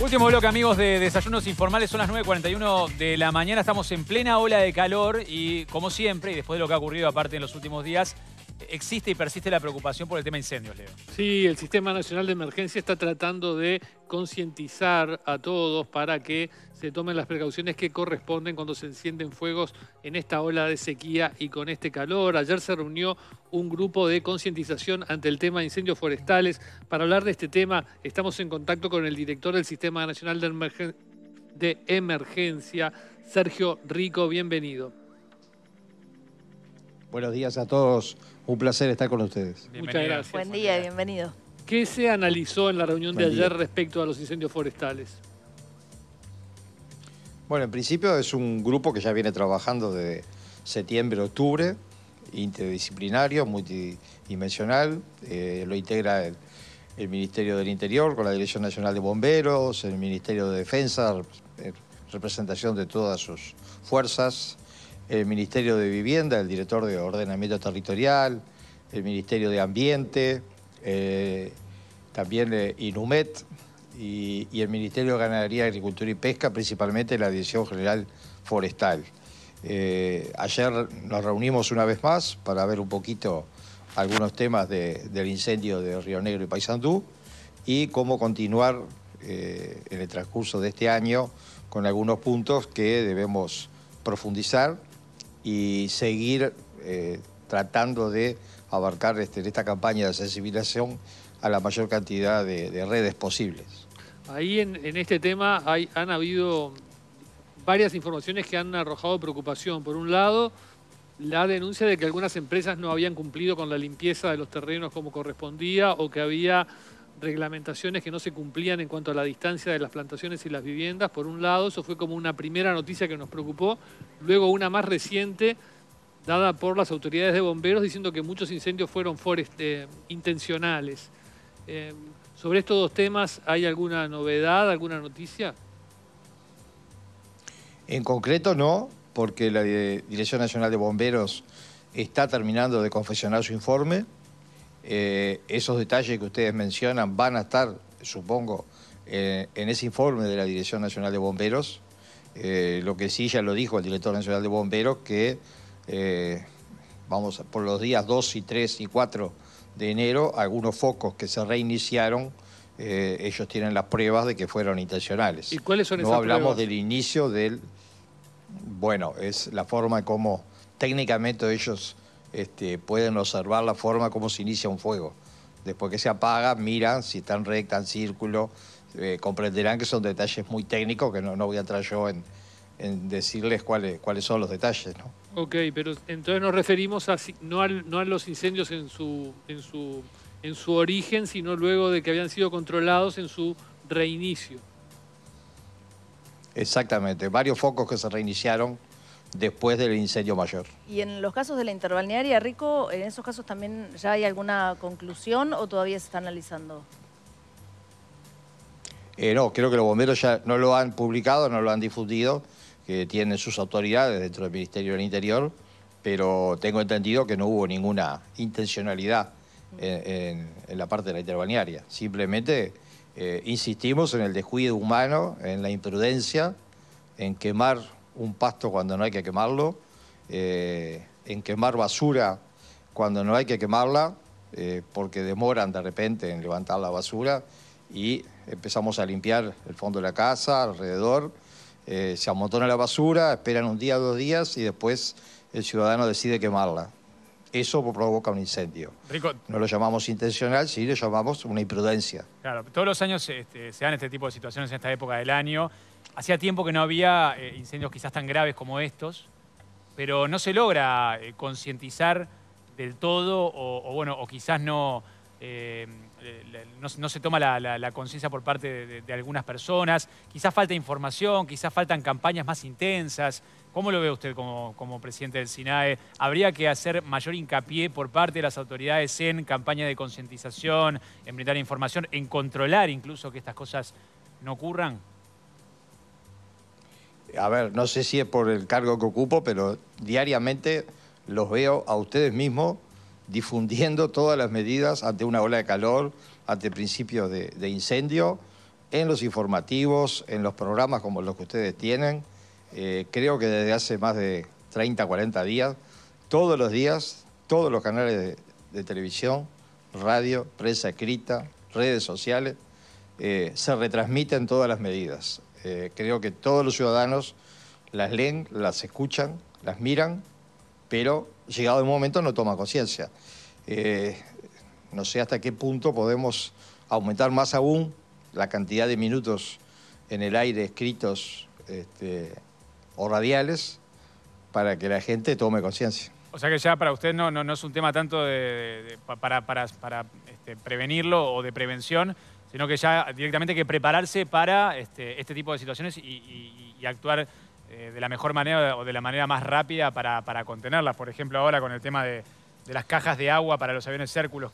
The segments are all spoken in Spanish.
Último bloque, amigos, de Desayunos Informales. Son las 9.41 de la mañana. Estamos en plena ola de calor y, como siempre, y después de lo que ha ocurrido aparte en los últimos días, existe y persiste la preocupación por el tema incendios, Leo. Sí, el Sistema Nacional de Emergencia está tratando de concientizar a todos para que se tomen las precauciones que corresponden cuando se encienden fuegos en esta ola de sequía y con este calor. Ayer se reunió un grupo de concientización ante el tema de incendios forestales. Para hablar de este tema estamos en contacto con el director del Sistema Nacional de, de Emergencia, Sergio Rico. Bienvenido. Buenos días a todos. Un placer estar con ustedes. Muchas gracias. Buen día, bienvenido. ¿Qué se analizó en la reunión de ayer respecto a los incendios forestales? Bueno, en principio es un grupo que ya viene trabajando de septiembre, octubre, interdisciplinario, multidimensional. Eh, lo integra el, Ministerio del Interior con la Dirección Nacional de Bomberos, el Ministerio de Defensa, representación de todas sus fuerzas, el Ministerio de Vivienda, el director de Ordenamiento Territorial, el Ministerio de Ambiente, eh, también eh, INUMET y, el Ministerio de Ganadería, Agricultura y Pesca, principalmente la Dirección General Forestal. Eh, ayer nos reunimos una vez más para ver un poquito algunos temas del incendio de Río Negro y Paysandú y cómo continuar eh, en el transcurso de este año con algunos puntos que debemos profundizar y seguir eh, tratando de abarcar este, esta campaña de sensibilización a la mayor cantidad de, redes posibles. Ahí en, este tema han habido varias informaciones que han arrojado preocupación. Por un lado, la denuncia de que algunas empresas no habían cumplido con la limpieza de los terrenos como correspondía o que había reglamentaciones que no se cumplían en cuanto a la distancia de las plantaciones y las viviendas, por un lado, eso fue como una primera noticia que nos preocupó, luego una más reciente dada por las autoridades de bomberos diciendo que muchos incendios fueron eh, intencionales. Eh, sobre estos dos temas, ¿hay alguna novedad, alguna noticia? En concreto no, porque la eh, Dirección Nacional de Bomberos está terminando de confeccionar su informe. Eh, esos detalles que ustedes mencionan van a estar, supongo, eh, en ese informe de la Dirección Nacional de Bomberos. Eh, lo que sí ya lo dijo el director nacional de Bomberos, que vamos por los días 2 y 3 y 4 de enero, algunos focos que se reiniciaron. ellos tienen las pruebas de que fueron intencionales. ¿Y cuáles son no No hablamos del inicio del... Bueno, es la forma como técnicamente ellos este, pueden observar la forma como se inicia un fuego. Después que se apaga, miran si está en recta, en círculo, eh, comprenderán que son detalles muy técnicos que no, voy a entrar yo en, decirles cuáles, cuáles son los detalles. ¿no? Ok, pero entonces nos referimos a, no, no a los incendios en su, en, su, en su origen, sino luego de que habían sido controlados en su reinicio. Exactamente, varios focos que se reiniciaron después del incendio mayor. ¿Y en los casos de la intervalnearia, Rico, en esos casos también ya hay alguna conclusión o todavía se está analizando? Eh, no, creo que los bomberos ya no lo han publicado, no lo han difundido, que tienen sus autoridades dentro del Ministerio del Interior, pero tengo entendido que no hubo ninguna intencionalidad en, la parte de la intervalnearia. Simplemente eh, insistimos en el descuido humano, en la imprudencia, en quemar un pasto cuando no hay que quemarlo, eh, en quemar basura cuando no hay que quemarla, eh, porque demoran de repente en levantar la basura y empezamos a limpiar el fondo de la casa, alrededor, eh, se amontona la basura, esperan un día, dos días y después el ciudadano decide quemarla. Eso provoca un incendio. no lo llamamos intencional, sí lo llamamos una imprudencia. Claro, todos los años este, se dan este tipo de situaciones en esta época del año. Hacía tiempo que no había eh, incendios quizás tan graves como estos, pero no se logra eh, concientizar del todo o, bueno, o quizás no, eh, no, se toma la, conciencia por parte de, algunas personas. Quizás falta información, quizás faltan campañas más intensas. ¿Cómo lo ve usted como, como presidente del SINAE? ¿Habría que hacer mayor hincapié por parte de las autoridades en campaña de concientización, en brindar información, en controlar incluso que estas cosas no ocurran? a ver, no sé si es por el cargo que ocupo, pero diariamente los veo a ustedes mismos difundiendo todas las medidas ante una ola de calor, ante principios de, incendio, en los informativos, en los programas como los que ustedes tienen. Eh, creo que desde hace más de 30, 40 días, todos los días, todos los canales de, televisión, radio, prensa escrita, redes sociales, eh, se retransmiten todas las medidas. Eh, creo que todos los ciudadanos las leen, las escuchan, las miran, pero llegado el momento no toma conciencia. Eh, no sé hasta qué punto podemos aumentar más aún la cantidad de minutos en el aire escritos este, o radiales para que la gente tome conciencia. O sea que ya para usted no, es un tema tanto para, este, prevenirlo o de prevención, sino que ya directamente hay que prepararse para este, este tipo de situaciones y, actuar eh, de la mejor manera o de la manera más rápida para, contenerlas. Por ejemplo, ahora con el tema de, las cajas de agua para los aviones Hércules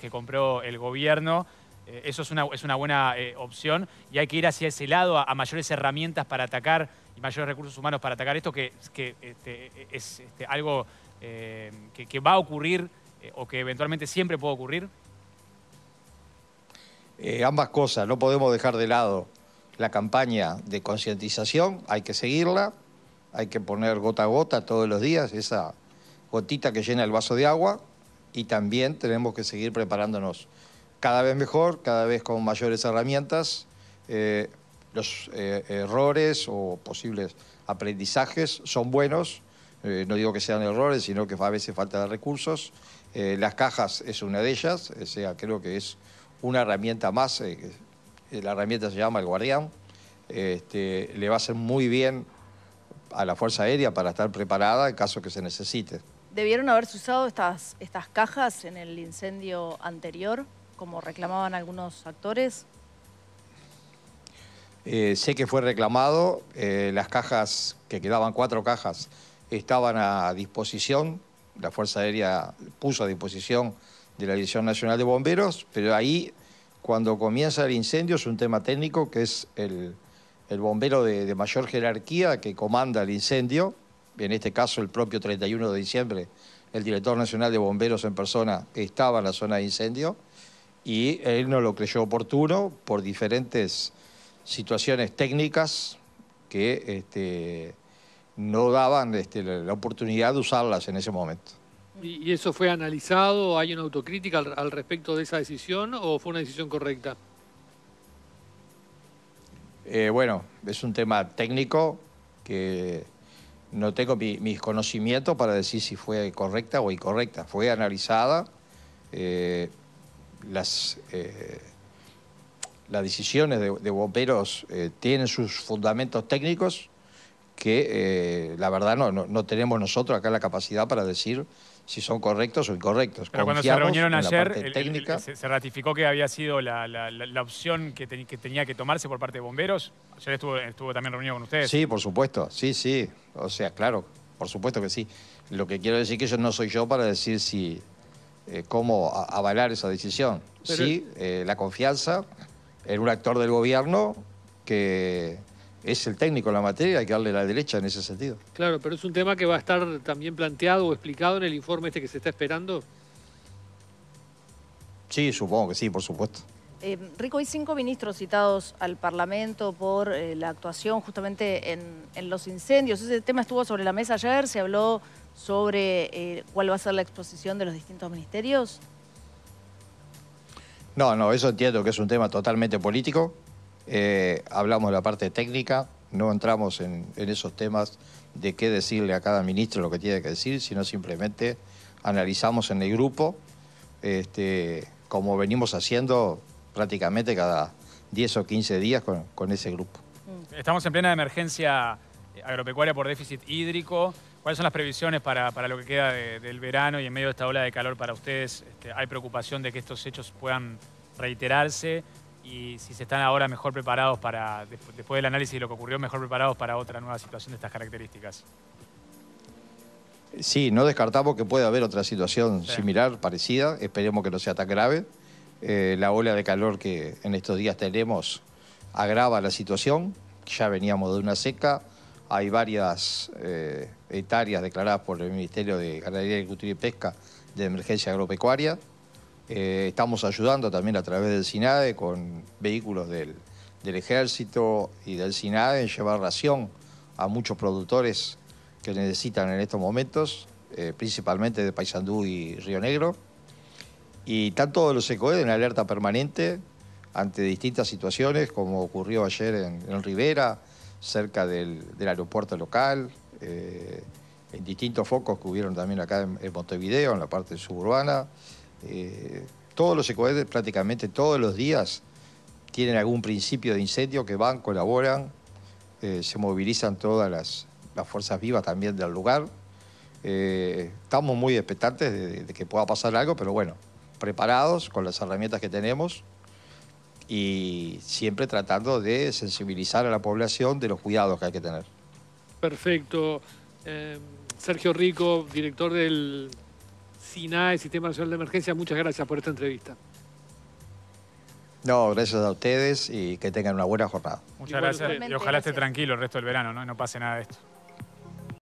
que, compró el gobierno, eh, eso es una, es una buena eh, opción y hay que ir hacia ese lado a, mayores herramientas para atacar y mayores recursos humanos para atacar esto, que, este, es este, algo que, va a ocurrir o que eventualmente siempre puede ocurrir eh, ambas cosas, no podemos dejar de lado la campaña de concientización, hay que seguirla, hay que poner gota a gota todos los días esa gotita que llena el vaso de agua y también tenemos que seguir preparándonos cada vez mejor, cada vez con mayores herramientas. Eh, los eh, errores o posibles aprendizajes son buenos, no digo que sean errores, sino que a veces falta de recursos. las cajas es una de ellas, o sea, creo que es una herramienta más, eh, la herramienta se llama el guardián, este, le va a hacer muy bien a la Fuerza Aérea para estar preparada en caso que se necesite. ¿Debieron haberse usado estas, estas cajas en el incendio anterior, como reclamaban algunos actores? Eh, sé que fue reclamado, eh, las cajas, que quedaban cuatro cajas, estaban a disposición, la Fuerza Aérea puso a disposición de la Dirección Nacional de Bomberos, pero ahí cuando comienza el incendio es un tema técnico que es el, bombero de, mayor jerarquía que comanda el incendio, en este caso el propio 31 de diciembre, el director nacional de bomberos en persona estaba en la zona de incendio y él no lo creyó oportuno por diferentes situaciones técnicas que este, no daban este, la oportunidad de usarlas en ese momento. ¿Y eso fue analizado? ¿Hay una autocrítica al, respecto de esa decisión o fue una decisión correcta? Eh, bueno, es un tema técnico que no tengo mis conocimientos para decir si fue correcta o incorrecta. Fue analizada. Eh, las, eh, las decisiones de, de tienen sus fundamentos técnicos que la verdad no tenemos nosotros acá la capacidad para decir si son correctos o incorrectos. Pero cuando se reunieron ayer, se ratificó que había sido la, opción que, tenía que tomarse por parte de bomberos. Ayer estuvo, también reunido con ustedes. Sí, por supuesto, sí, sí. O sea, claro, por supuesto que sí. Lo que quiero decir es que yo no soy yo para decir si eh, cómo avalar esa decisión. sí, eh, la confianza en un actor del gobierno que es el técnico en la materia, hay que darle la derecha en ese sentido. Claro, pero es un tema que va a estar también planteado o explicado en el informe este que se está esperando. Sí, supongo que sí, por supuesto. Eh, Rico, hay cinco ministros citados al Parlamento por eh, la actuación justamente en, los incendios. Ese tema estuvo sobre la mesa ayer, se habló sobre eh, cuál va a ser la exposición de los distintos ministerios. No, no, eso entiendo que es un tema totalmente político. Eh, hablamos de la parte técnica, no entramos en, esos temas de qué decirle a cada ministro lo que tiene que decir, sino simplemente analizamos en el grupo, este, como venimos haciendo prácticamente cada 10 o 15 días con, ese grupo. Mm. Estamos en plena emergencia agropecuaria por déficit hídrico. ¿Cuáles son las previsiones para, lo que queda del verano y en medio de esta ola de calor para ustedes? Este, ¿Hay preocupación de que estos hechos puedan reiterarse? y si se están ahora mejor preparados para, después del análisis de lo que ocurrió, mejor preparados para otra nueva situación de estas características. Sí, no descartamos que pueda haber otra situación similar, parecida, esperemos que no sea tan grave. Eh, la ola de calor que en estos días tenemos agrava la situación, ya veníamos de una seca, hay varias eh, hectáreas declaradas por el Ministerio de Ganadería, Agricultura y Pesca de emergencia agropecuaria, eh, estamos ayudando también a través del SINADE con vehículos del, ejército y del SINADE en llevar ración a muchos productores que necesitan en estos momentos, eh, principalmente de Paysandú y Río Negro. Y tanto los ECOED en alerta permanente ante distintas situaciones, como ocurrió ayer en, Rivera, cerca del, aeropuerto local, eh, en distintos focos que hubieron también acá en Montevideo, en la parte suburbana. Eh, todos los ecuadores prácticamente todos los días, tienen algún principio de incendio que van, colaboran, eh, se movilizan todas las, fuerzas vivas también del lugar. Eh, estamos muy expectantes de, que pueda pasar algo, pero bueno, preparados con las herramientas que tenemos y siempre tratando de sensibilizar a la población de los cuidados que hay que tener. Perfecto. Sergio Rico, director del nada el Sistema Nacional de Emergencia. Muchas gracias por esta entrevista. No, gracias a ustedes y que tengan una buena jornada. Muchas gracias y ojalá esté tranquilo el resto del verano ¿no? no pase nada de esto.